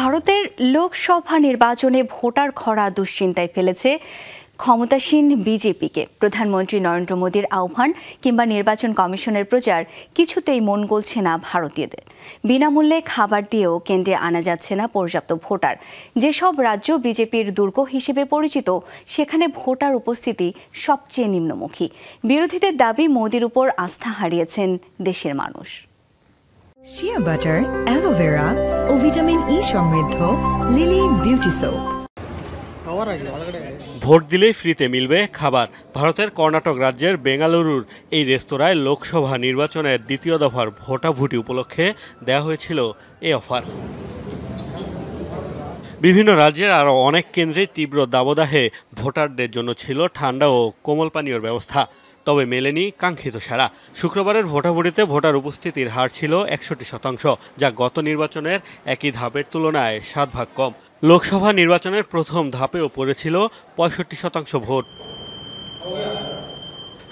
ভারতের লোকসভা নির্বাচনে ভোটার খরা দুশ্চিন্তায় ফেলেছে ক্ষমতাসীন বিজেপিকে প্রধানমন্ত্রী নরেন্দ্র মোদীর আহ্বান কিংবা নির্বাচন কমিশনের প্রচার কিছুতেই মন গলছে না ভারতীয়দের বিনামূল্যে খাবার দিয়েও কেন্দ্রে আনা যাচ্ছে না পর্যাপ্ত ভোটার যেসব রাজ্য বিজেপির দুর্গ হিসেবে পরিচিত সেখানে ভোটার উপস্থিতি সবচেয়ে নিম্নমুখী বিরোধীদের দাবি মোদীর উপর আস্থা হারিয়েছেন দেশের মানুষ শিয়া বাটার অ্যালোভেরা ও ভিটামিন ই সমৃদ্ধ লিলি বিউটি সোপ ভোট দিলেই ফ্রিতে মিলবে খাবার ভারতের কর্ণাটক রাজ্যের বেঙ্গালুরুর এই রেস্তোরাঁয় লোকসভা নির্বাচনের দ্বিতীয় দফার ভোটাভুটি উপলক্ষে দেয়া হয়েছিল এ অফার বিভিন্ন রাজ্যের আরও অনেক কেন্দ্রে তীব্র দাবদাহে ভোটারদের জন্য ছিল ঠান্ডা ও কোমল পানীয়র ব্যবস্থা তবে মেলেনি কাঙ্ক্ষিত সারা শুক্রবারের ভোটাভুটিতে ভোটার উপস্থিতির হার ছিল একষট্টি শতাংশ যা গত নির্বাচনের একই ধাপের তুলনায় সাত ভাগ কম লোকসভা নির্বাচনের প্রথম ধাপেও পড়েছিল পঁয়ষট্টি শতাংশ ভোট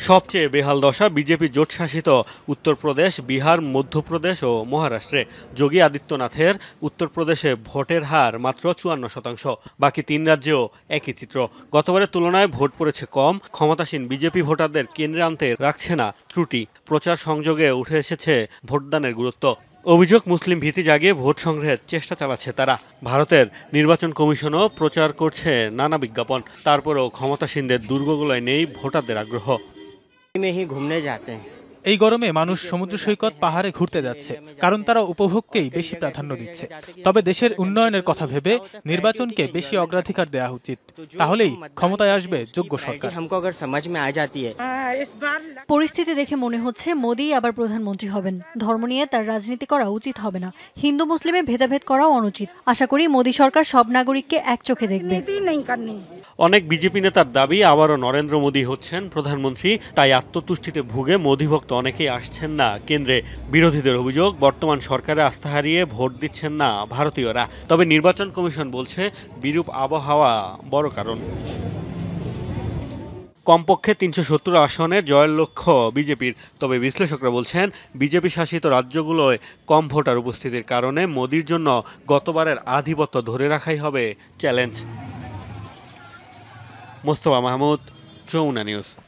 সবচেয়ে বেহাল দশা বিজেপি জোট শাসিত উত্তরপ্রদেশ বিহার মধ্যপ্রদেশ ও মহারাষ্ট্রে যোগী আদিত্যনাথের উত্তরপ্রদেশে ভোটের হার মাত্র চুয়ান্ন শতাংশ বাকি তিন রাজ্যেও একই চিত্র গতবারের তুলনায় ভোট পড়েছে কম ক্ষমতাসীন বিজেপি ভোটারদের কেন্দ্রে আনতে রাখছে না ত্রুটি প্রচার সংযোগে উঠে এসেছে ভোটদানের গুরুত্ব অভিযোগ মুসলিম ভীতি জাগিয়ে ভোট সংগ্রহের চেষ্টা চালাচ্ছে তারা ভারতের নির্বাচন কমিশনও প্রচার করছে নানা বিজ্ঞাপন তারপরও ক্ষমতাসীনদের দুর্গগুলোয় নেই ভোটারদের আগ্রহ में ही घूमने जाते हैं এই গরমে মানুষ সমুদ্র সৈকত পাহাড়ে ঘুরতে যাচ্ছে কারণ তারা উপভোগকেই বেশি প্রাধান্য দিচ্ছে তবে দেশের উন্নয়নের কথা ভেবে নির্বাচনকে বেশি অগ্রাধিকার দেওয়া উচিত তাহলেই ক্ষমতায় আসবে যোগ্য সরকার পরিস্থিতি দেখে মনে হচ্ছে মোদী আবার প্রধানমন্ত্রী হবেন ধর্ম নিয়ে তার রাজনীতি করা উচিত হবে না হিন্দু মুসলিমে ভেদাভেদ করাও অনুচিত আশা করি মোদী সরকার সব নাগরিককে এক চোখে দেখবে অনেক বিজেপি নেতার দাবি আবারও নরেন্দ্র মোদী হচ্ছেন প্রধানমন্ত্রী তাই আত্মতুষ্টিতে ভুগে মোদী ভক্ত অনেকেই আসছেন না কেন্দ্রে বিরোধীদের অভিযোগ বর্তমান সরকারে আস্থা হারিয়ে ভোট দিচ্ছেন না ভারতীয়রা তবে নির্বাচন কমিশন বলছে বিরূপ আবহাওয়া বড় কারণ কমপক্ষে তিনশো সত্তর আসনে জয়ের লক্ষ্য বিজেপির তবে বিশ্লেষকরা বলছেন বিজেপি শাসিত রাজ্যগুলোয় কম ভোটার উপস্থিতির কারণে মোদির জন্য গতবারের আধিপত্য ধরে রাখাই হবে চ্যালেঞ্জ মোস্তফা মাহমুদ চৌনা নিউজ